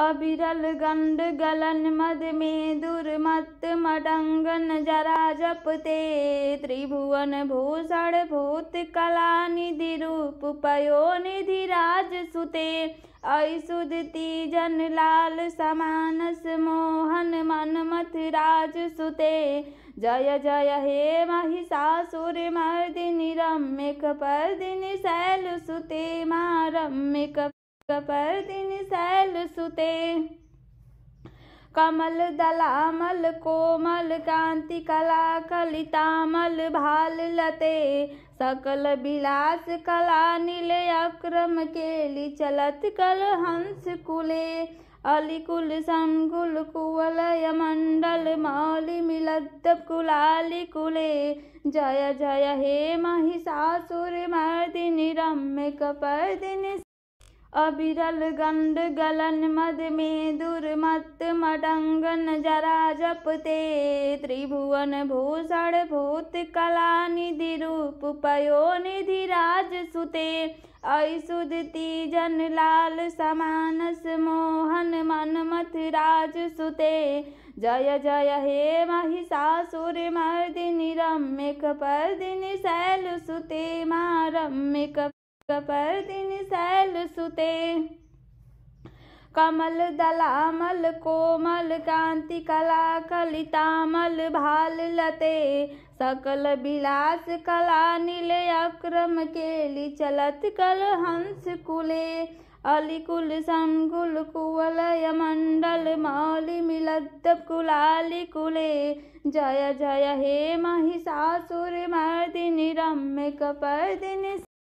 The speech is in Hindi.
अबिरल गंड गलन मद में दुर्मत मडंगन जरा जपते त्रिभुवन भूषण भूत कला निधि रूप पयो निधि राज सुते ऐसुदती जन लाल समानस मोहन मन मथ राज सुते जय जय हे महिषासुर रम्यक पर दिन शैल सुते मा पर दिन सैल सुते कमल दलामल कोमल कांति कला कलितामल भाल लते सकल विलास कला नीले अक्रम केली चलत कल हंस कुले अलिकुल संकुल कुवलय मंडल मौलि मिलत कुलाली कुले जय जय हे महिषासुर मर्दिनी रम्य दिन अबिरल गंड गलन मद में दुर्मत मडंगन जरा जपते त्रिभुवन भूषण भूत कला निधि रूप पयो निधि राज सुते ऐसुदती जन लाल समानस मोहन मन मथ राज सुते जय जय हे महिषासुर रम्यक पर दिन शैल सुते मा पर दिन शैल सुते कमल दलामल कोमल कांति कला कलितामल भाल लते सकल विलास कला नीले अक्रम केली चलत कल हंस कुले अलिकुल संकुल कुवलय मण्डल मिलत कुलाली कुले जय जय हे महिषासुर मर्दिनी रम्य कपर्दिनी